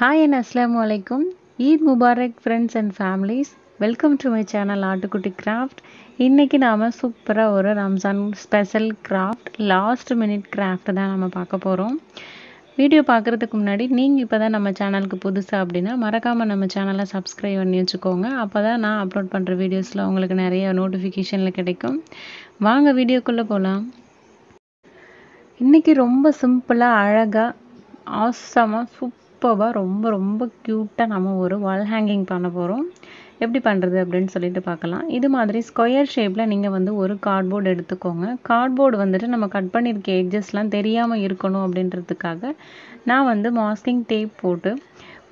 hi and அஸ்லாம் வலைக்கும் ஈத் முபாரக் friends and families welcome to my channel ஆட்டுக்குட்டி கிராஃப்ட் இன்றைக்கி நாம் சூப்பராக ஒரு Ramzan special craft last minute craft தான் நம்ம பார்க்க போகிறோம் வீடியோ பார்க்குறதுக்கு முன்னாடி நீங்கள் இப்போ தான் நம்ம சேனலுக்கு புதுசாக அப்படின்னா மறக்காமல் நம்ம சேனலை சப்ஸ்கிரைப் பண்ணி வச்சுக்கோங்க அப்போ தான் நான் அப்லோட் பண்ணுற வீடியோஸில் உங்களுக்கு நிறைய நோட்டிஃபிகேஷனில் கிடைக்கும் வாங்க வீடியோக்குள்ளே போகலாம் இன்றைக்கி ரொம்ப சிம்பிளாக அழகாக ஆசமாக சூப் சூப்பர்பாக ரொம்ப ரொம்ப க்யூட்டாக நம்ம ஒரு வால் ஹேங்கிங் பண்ண போகிறோம் எப்படி பண்ணுறது அப்படின்னு சொல்லிட்டு பார்க்கலாம் இது மாதிரி ஸ்கொயர் ஷேப்பில் நீங்கள் வந்து ஒரு கார்ட்போர்டு எடுத்துக்கோங்க கார்ட்போர்டு வந்துட்டு நம்ம கட் பண்ணியிருக்க எட்ஜஸ்லாம் தெரியாமல் இருக்கணும் அப்படின்றதுக்காக நான் வந்து மாஸ்கிங் டேப் போட்டு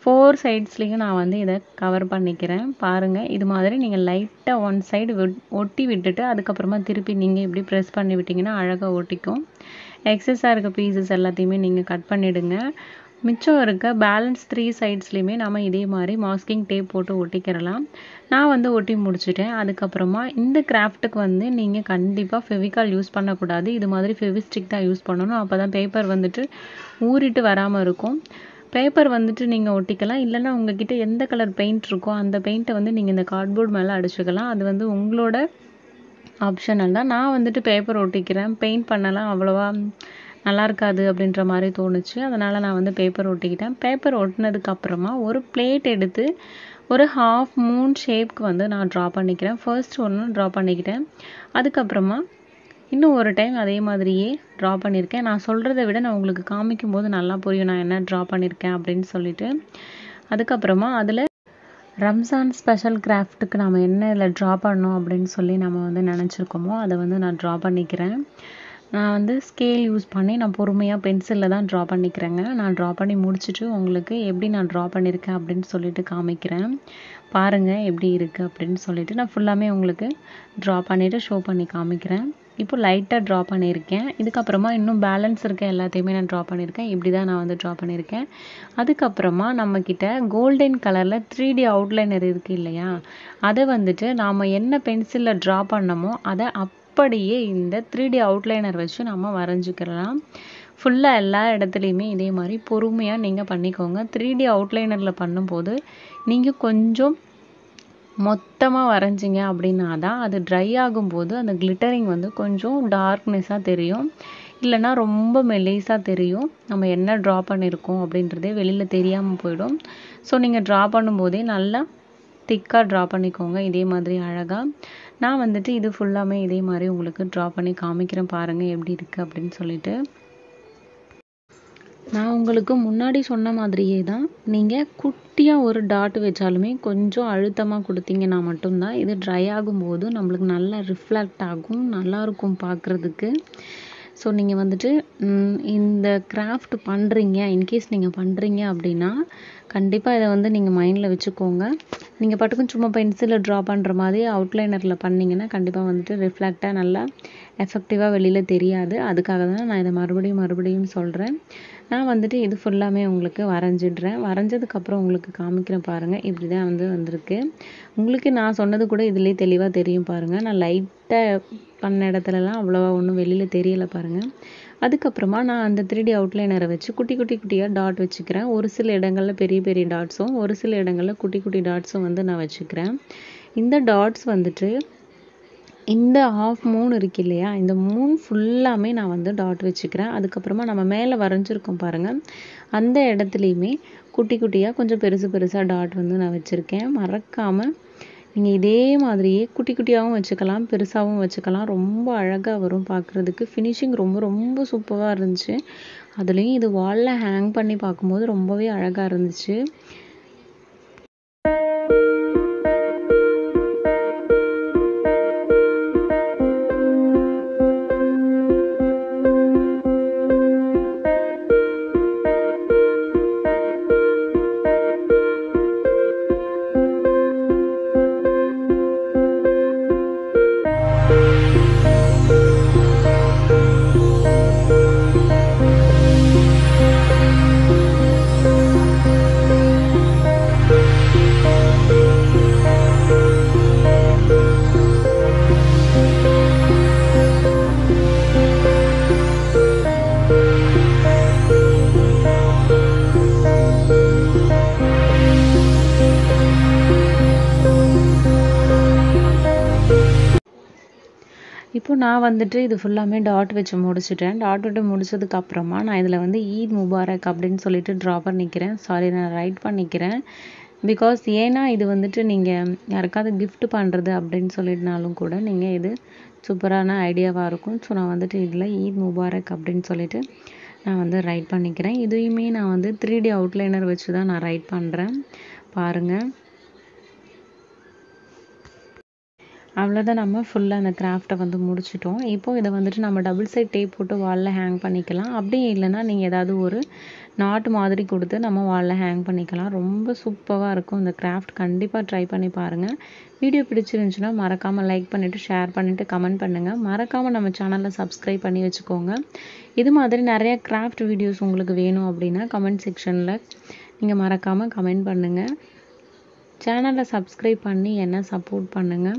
ஃபோர் சைட்ஸ்லேயும் நான் வந்து இதை கவர் பண்ணிக்கிறேன் பாருங்கள் இது மாதிரி நீங்கள் லைட்டாக ஒன் சைடு ஒட்டி விட்டுட்டு அதுக்கப்புறமா திருப்பி நீங்கள் இப்படி ப்ரெஸ் பண்ணி விட்டிங்கன்னா அழகாக ஒட்டிக்கும் எக்ஸஸாக இருக்க பீசஸ் எல்லாத்தையுமே நீங்கள் கட் பண்ணிவிடுங்க மிச்சம் இருக்க பேலன்ஸ் த்ரீ சைட்ஸ்லேயுமே நம்ம இதே மாதிரி மாஸ்கிங் டேப் போட்டு ஒட்டிக்கிறலாம் நான் வந்து ஒட்டி முடிச்சுட்டேன் அதுக்கப்புறமா இந்த கிராஃப்ட்டுக்கு வந்து நீங்கள் கண்டிப்பாக ஃபெவிகால் யூஸ் பண்ணக்கூடாது இது மாதிரி ஃபெவிஸ்டிக் தான் யூஸ் பண்ணணும் அப்போ தான் பேப்பர் வந்துட்டு ஊறிட்டு வராமல் இருக்கும் பேப்பர் வந்துட்டு நீங்கள் ஒட்டிக்கலாம் இல்லைன்னா உங்ககிட்ட எந்த கலர் பெயிண்ட் இருக்கோ அந்த பெயிண்ட்டை வந்து நீங்கள் இந்த கார்ட்போர்ட் மேலே அடிச்சுக்கலாம் அது வந்து உங்களோட ஆப்ஷனல் தான் நான் வந்துட்டு பேப்பர் ஒட்டிக்கிறேன் பெயிண்ட் பண்ணலாம் அவ்வளோவா நல்லா இருக்காது அப்படின்ற மாதிரி தோணுச்சு அதனால் நான் வந்து பேப்பர் ஒட்டிக்கிட்டேன் பேப்பர் ஒட்டினதுக்கப்புறமா ஒரு பிளேட் எடுத்து ஒரு ஹாஃப் மூன் ஷேப்க்கு வந்து நான் ட்ரா பண்ணிக்கிறேன் ஃபர்ஸ்ட் ஒன்று ட்ரா பண்ணிக்கிட்டேன் அதுக்கப்புறமா இன்னும் ஒரு டைம் அதே மாதிரியே ட்ரா பண்ணியிருக்கேன் நான் சொல்கிறத விட நான் உங்களுக்கு காமிக்கும் போது நல்லா புரியும் நான் என்ன ட்ரா பண்ணியிருக்கேன் அப்படின்னு சொல்லிட்டு அதுக்கப்புறமா அதில் ரம்ஜான் ஸ்பெஷல் கிராஃப்ட்டுக்கு நம்ம என்ன இதில் ட்ரா பண்ணோம் அப்படின்னு சொல்லி நம்ம வந்து நினச்சிருக்கோமோ அதை வந்து நான் ட்ரா பண்ணிக்கிறேன் நான் வந்து ஸ்கேல் யூஸ் பண்ணி நான் பொறுமையாக பென்சிலில் தான் ட்ரா பண்ணிக்கிறேங்க நான் ட்ரா பண்ணி முடிச்சுட்டு உங்களுக்கு எப்படி நான் ட்ரா பண்ணியிருக்கேன் அப்படின்னு சொல்லிட்டு காமிக்கிறேன் பாருங்கள் எப்படி இருக்குது அப்படின்னு சொல்லிட்டு நான் ஃபுல்லாமே உங்களுக்கு ட்ரா பண்ணிவிட்டு ஷோ பண்ணி காமிக்கிறேன் இப்போ லைட்டாக ட்ரா பண்ணியிருக்கேன் இதுக்கப்புறமா இன்னும் பேலன்ஸ் இருக்க எல்லாத்தையுமே நான் ட்ரா பண்ணியிருக்கேன் இப்படி தான் நான் வந்து ட்ரா பண்ணியிருக்கேன் அதுக்கப்புறமா நம்மக்கிட்ட கோல்டன் கலரில் த்ரீ டி அவுட்லைனர் இருக்குது இல்லையா அதை வந்துட்டு நாம் என்ன பென்சிலில் ட்ரா பண்ணமோ அதை அப் அப்படியே இந்த த்ரீ டி அவுட்லைனர் வச்சு நம்ம வரைஞ்சிக்கலாம் ஃபுல்லாக எல்லா இடத்துலையுமே இதே மாதிரி பொறுமையாக நீங்கள் பண்ணிக்கோங்க த்ரீ டி அவுட்லைனரில் பண்ணும்போது நீங்கள் கொஞ்சம் மொத்தமாக வரைஞ்சிங்க அப்படின்னா தான் அது ட்ரை ஆகும்போது அந்த கிளிட்டரிங் வந்து கொஞ்சம் டார்க்னஸாக தெரியும் இல்லைனா ரொம்ப மெலேஸாக தெரியும் நம்ம என்ன ட்ரா பண்ணியிருக்கோம் அப்படின்றதே வெளியில் தெரியாமல் போயிடும் ஸோ நீங்கள் ட்ரா பண்ணும்போதே நல்லா திக்காக ட்ரா பண்ணிக்கோங்க இதே மாதிரி அழகாக நான் வந்துட்டு இது ஃபுல்லாமே இதே மாதிரி உங்களுக்கு ட்ரா பண்ணி காமிக்கிறேன் பாருங்கள் எப்படி இருக்குது அப்படின்னு சொல்லிட்டு நான் உங்களுக்கு முன்னாடி சொன்ன மாதிரியே தான் நீங்கள் குட்டியாக ஒரு டாட் வச்சாலுமே கொஞ்சம் அழுத்தமாக கொடுத்தீங்கன்னா மட்டும்தான் இது ட்ரை ஆகும்போது நம்மளுக்கு நல்லா ரிஃப்ளெக்ட் ஆகும் நல்லாயிருக்கும் பார்க்குறதுக்கு ஸோ நீங்கள் வந்துட்டு இந்த கிராஃப்ட் பண்ணுறீங்க இன்கேஸ் நீங்கள் பண்ணுறீங்க அப்படின்னா கண்டிப்பாக இதை வந்து நீங்கள் மைண்டில் வச்சுக்கோங்க நீங்கள் பாட்டுக்கும் சும்மா பென்சிலில் ட்ரா பண்ணுற மாதிரி அவுட்லைனரில் பண்ணிங்கன்னா கண்டிப்பாக வந்துட்டு ரிஃப்ளெக்டாக நல்லா எஃபெக்டிவாக வெளியில் தெரியாது அதுக்காக தான் நான் இதை மறுபடியும் மறுபடியும் சொல்கிறேன் நான் வந்துட்டு இது ஃபுல்லாமே உங்களுக்கு வரைஞ்சிடுறேன் வரைஞ்சதுக்கப்புறம் உங்களுக்கு காமிக்கிறேன் பாருங்கள் இப்படி தான் வந்து வந்திருக்கு உங்களுக்கு நான் சொன்னது கூட இதுலேயே தெளிவாக தெரியும் பாருங்கள் நான் லைட்டாக பண்ண இடத்துலலாம் அவ்வளோவா ஒன்றும் வெளியில் தெரியலை பாருங்கள் அதுக்கப்புறமா நான் அந்த த்ரீ டி அவுட்லைனரை வச்சு குட்டி குட்டி குட்டியாக டாட் வச்சுக்கிறேன் ஒரு சில இடங்களில் பெரிய பெரிய டாட்ஸும் ஒரு சில இடங்களில் குட்டி குட்டி டாட்ஸும் வந்து நான் வச்சுக்கிறேன் இந்த டாட்ஸ் வந்துட்டு இந்த ஹாஃப் மூன் இருக்கு இல்லையா இந்த மூன் ஃபுல்லாமே நான் வந்து டாட் வச்சுக்கிறேன் அதுக்கப்புறமா நம்ம மேலே வரைஞ்சிருக்கோம் பாருங்கள் அந்த இடத்துலையுமே குட்டி குட்டியாக கொஞ்சம் பெருசு பெருசாக டாட் வந்து நான் வச்சுருக்கேன் மறக்காமல் நீங்கள் இதே மாதிரியே குட்டி குட்டியாகவும் வச்சுக்கலாம் பெருசாகவும் வச்சுக்கலாம் ரொம்ப அழகாக வரும் பார்க்குறதுக்கு ஃபினிஷிங் ரொம்ப ரொம்ப சூப்பராக இருந்துச்சு அதுலேயும் இது வாலில் ஹேங் பண்ணி பார்க்கும்போது ரொம்பவே அழகாக இருந்துச்சு இப்போ நான் வந்துட்டு இது ஃபுல்லாமே டாட் வச்சு முடிச்சுட்டேன் டாட் விட்டு முடிச்சதுக்கப்புறமா நான் இதில் வந்து ஈத் முபாரக் அப்படின்னு சொல்லிட்டு ட்ரா பண்ணிக்கிறேன் சாரி நான் ரைட் பண்ணிக்கிறேன் பிகாஸ் ஏன்னா இது வந்துட்டு நீங்கள் யாருக்காவது கிஃப்ட் பண்ணுறது அப்படின்னு சொல்லிட்டுனாலும் கூட நீங்கள் இது சூப்பரான ஐடியாவாக இருக்கும் ஸோ நான் வந்துட்டு இதில் ஈத் முபாரக் அப்படின்னு சொல்லிட்டு நான் வந்து ரைட் பண்ணிக்கிறேன் இதையுமே நான் வந்து த்ரீ டி அவுட்லைனர் வச்சு தான் நான் ரைட் பண்ணுறேன் பாருங்கள் அவ்வளோதான் நம்ம ஃபுல்லாக அந்த கிராஃப்டை வந்து முடிச்சிட்டோம் இப்போது இதை வந்துட்டு நம்ம டபுள் சைட் டேப் போட்டு வாலில் ஹேங் பண்ணிக்கலாம் அப்படியே இல்லைன்னா நீங்கள் ஏதாவது ஒரு நாட் மாதிரி கொடுத்து நம்ம வாலில் ஹேங் பண்ணிக்கலாம் ரொம்ப சூப்பராக இருக்கும் இந்த கிராஃப்ட் கண்டிப்பாக ட்ரை பண்ணி பாருங்கள் வீடியோ பிடிச்சிருந்துச்சுன்னா மறக்காமல் லைக் பண்ணிவிட்டு ஷேர் பண்ணிவிட்டு கமெண்ட் பண்ணுங்கள் மறக்காமல் நம்ம சேனலில் சப்ஸ்கிரைப் பண்ணி வச்சுக்கோங்க இது மாதிரி நிறையா கிராஃப்ட் வீடியோஸ் உங்களுக்கு வேணும் அப்படின்னா கமெண்ட் செக்ஷனில் நீங்கள் மறக்காமல் கமெண்ட் பண்ணுங்கள் சேனலை சப்ஸ்கிரைப் பண்ணி என்ன சப்போர்ட் பண்ணுங்கள்